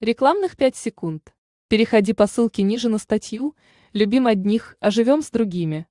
Рекламных 5 секунд. Переходи по ссылке ниже на статью «Любим одних, а живем с другими».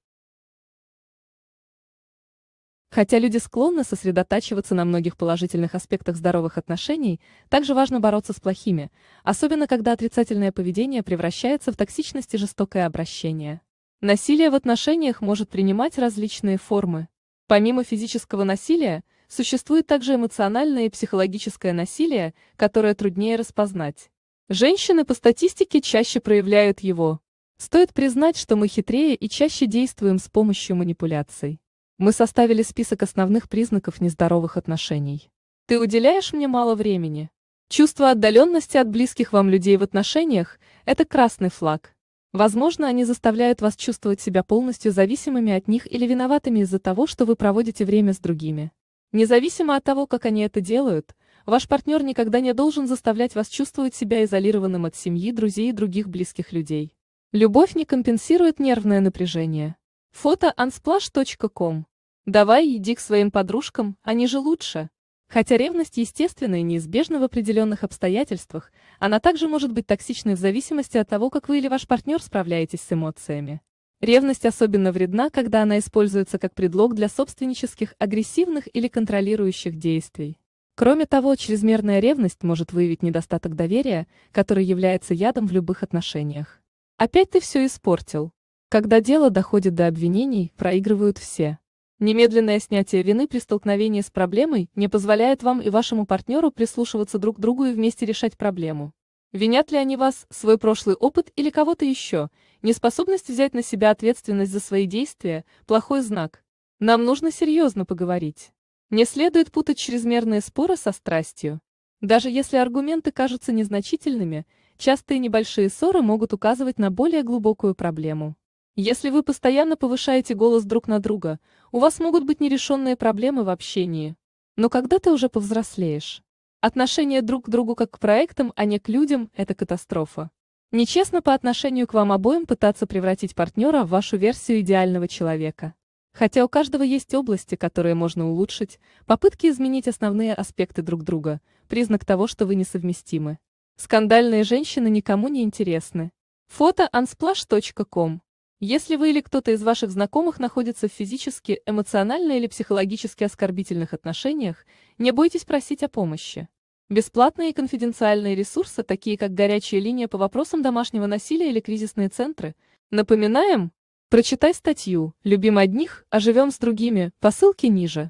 Хотя люди склонны сосредотачиваться на многих положительных аспектах здоровых отношений, также важно бороться с плохими, особенно когда отрицательное поведение превращается в токсичность и жестокое обращение. Насилие в отношениях может принимать различные формы. Помимо физического насилия – Существует также эмоциональное и психологическое насилие, которое труднее распознать. Женщины по статистике чаще проявляют его. Стоит признать, что мы хитрее и чаще действуем с помощью манипуляций. Мы составили список основных признаков нездоровых отношений. Ты уделяешь мне мало времени. Чувство отдаленности от близких вам людей в отношениях – это красный флаг. Возможно, они заставляют вас чувствовать себя полностью зависимыми от них или виноватыми из-за того, что вы проводите время с другими. Независимо от того, как они это делают, ваш партнер никогда не должен заставлять вас чувствовать себя изолированным от семьи, друзей и других близких людей. Любовь не компенсирует нервное напряжение. Фото unsplash.com Давай иди к своим подружкам, они же лучше. Хотя ревность естественна и неизбежна в определенных обстоятельствах, она также может быть токсичной в зависимости от того, как вы или ваш партнер справляетесь с эмоциями. Ревность особенно вредна, когда она используется как предлог для собственнических, агрессивных или контролирующих действий. Кроме того, чрезмерная ревность может выявить недостаток доверия, который является ядом в любых отношениях. Опять ты все испортил. Когда дело доходит до обвинений, проигрывают все. Немедленное снятие вины при столкновении с проблемой не позволяет вам и вашему партнеру прислушиваться друг к другу и вместе решать проблему. Винят ли они вас, свой прошлый опыт или кого-то еще? Неспособность взять на себя ответственность за свои действия – плохой знак. Нам нужно серьезно поговорить. Не следует путать чрезмерные споры со страстью. Даже если аргументы кажутся незначительными, частые небольшие ссоры могут указывать на более глубокую проблему. Если вы постоянно повышаете голос друг на друга, у вас могут быть нерешенные проблемы в общении. Но когда ты уже повзрослеешь? Отношение друг к другу как к проектам, а не к людям – это катастрофа. Нечестно по отношению к вам обоим пытаться превратить партнера в вашу версию идеального человека. Хотя у каждого есть области, которые можно улучшить, попытки изменить основные аспекты друг друга – признак того, что вы несовместимы. Скандальные женщины никому не интересны. Фото unsplash.com если вы или кто-то из ваших знакомых находится в физически, эмоционально или психологически оскорбительных отношениях, не бойтесь просить о помощи. Бесплатные и конфиденциальные ресурсы, такие как горячая линия по вопросам домашнего насилия или кризисные центры, напоминаем, прочитай статью «Любим одних, а живем с другими» по ссылке ниже.